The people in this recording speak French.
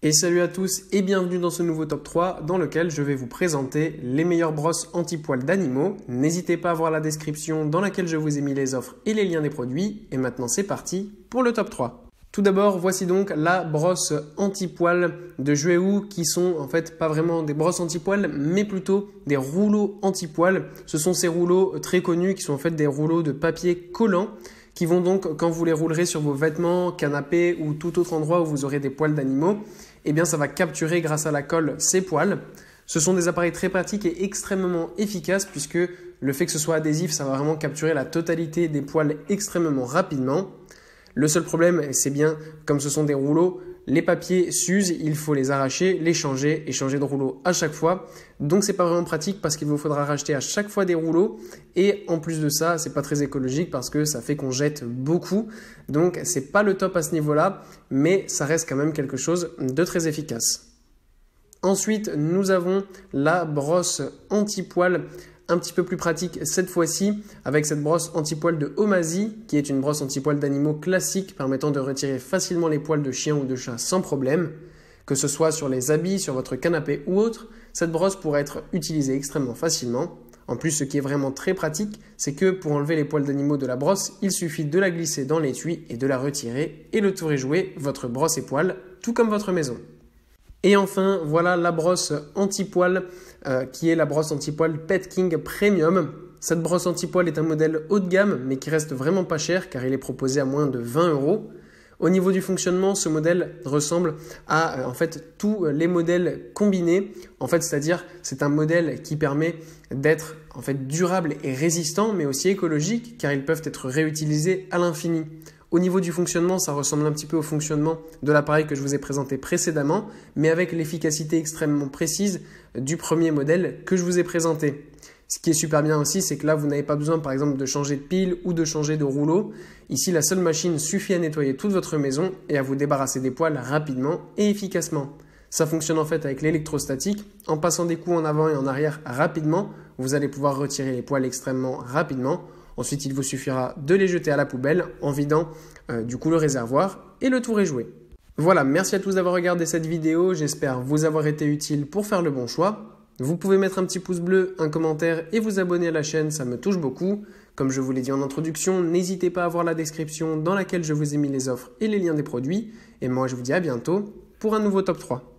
Et salut à tous et bienvenue dans ce nouveau top 3 dans lequel je vais vous présenter les meilleures brosses anti-poils d'animaux. N'hésitez pas à voir la description dans laquelle je vous ai mis les offres et les liens des produits. Et maintenant c'est parti pour le top 3. Tout d'abord, voici donc la brosse anti-poils de Jouéou qui sont en fait pas vraiment des brosses anti-poils mais plutôt des rouleaux anti-poils. Ce sont ces rouleaux très connus qui sont en fait des rouleaux de papier collant qui vont donc quand vous les roulerez sur vos vêtements, canapés ou tout autre endroit où vous aurez des poils d'animaux, et eh bien ça va capturer grâce à la colle ces poils. Ce sont des appareils très pratiques et extrêmement efficaces puisque le fait que ce soit adhésif, ça va vraiment capturer la totalité des poils extrêmement rapidement. Le seul problème, c'est bien, comme ce sont des rouleaux, les papiers s'usent, il faut les arracher, les changer et changer de rouleau à chaque fois. Donc c'est pas vraiment pratique parce qu'il vous faudra racheter à chaque fois des rouleaux et en plus de ça, c'est pas très écologique parce que ça fait qu'on jette beaucoup. Donc c'est pas le top à ce niveau-là, mais ça reste quand même quelque chose de très efficace. Ensuite, nous avons la brosse anti-poils un petit peu plus pratique cette fois-ci avec cette brosse anti-poils de Homasi qui est une brosse anti-poils d'animaux classique permettant de retirer facilement les poils de chiens ou de chats sans problème. Que ce soit sur les habits, sur votre canapé ou autre, cette brosse pourrait être utilisée extrêmement facilement. En plus, ce qui est vraiment très pratique, c'est que pour enlever les poils d'animaux de la brosse, il suffit de la glisser dans l'étui et de la retirer et le tour est joué, votre brosse et poils, tout comme votre maison. Et enfin, voilà la brosse anti-poil euh, qui est la brosse anti-poil Pet King Premium. Cette brosse anti-poil est un modèle haut de gamme mais qui reste vraiment pas cher car il est proposé à moins de 20 euros. Au niveau du fonctionnement, ce modèle ressemble à euh, en fait tous les modèles combinés. En fait, c'est-à-dire c'est un modèle qui permet d'être en fait durable et résistant mais aussi écologique car ils peuvent être réutilisés à l'infini. Au niveau du fonctionnement, ça ressemble un petit peu au fonctionnement de l'appareil que je vous ai présenté précédemment, mais avec l'efficacité extrêmement précise du premier modèle que je vous ai présenté. Ce qui est super bien aussi, c'est que là, vous n'avez pas besoin, par exemple, de changer de pile ou de changer de rouleau. Ici, la seule machine suffit à nettoyer toute votre maison et à vous débarrasser des poils rapidement et efficacement. Ça fonctionne en fait avec l'électrostatique. En passant des coups en avant et en arrière rapidement, vous allez pouvoir retirer les poils extrêmement rapidement. Ensuite, il vous suffira de les jeter à la poubelle en vidant euh, du coup le réservoir et le tour est joué. Voilà, merci à tous d'avoir regardé cette vidéo, j'espère vous avoir été utile pour faire le bon choix. Vous pouvez mettre un petit pouce bleu, un commentaire et vous abonner à la chaîne, ça me touche beaucoup. Comme je vous l'ai dit en introduction, n'hésitez pas à voir la description dans laquelle je vous ai mis les offres et les liens des produits. Et moi je vous dis à bientôt pour un nouveau top 3.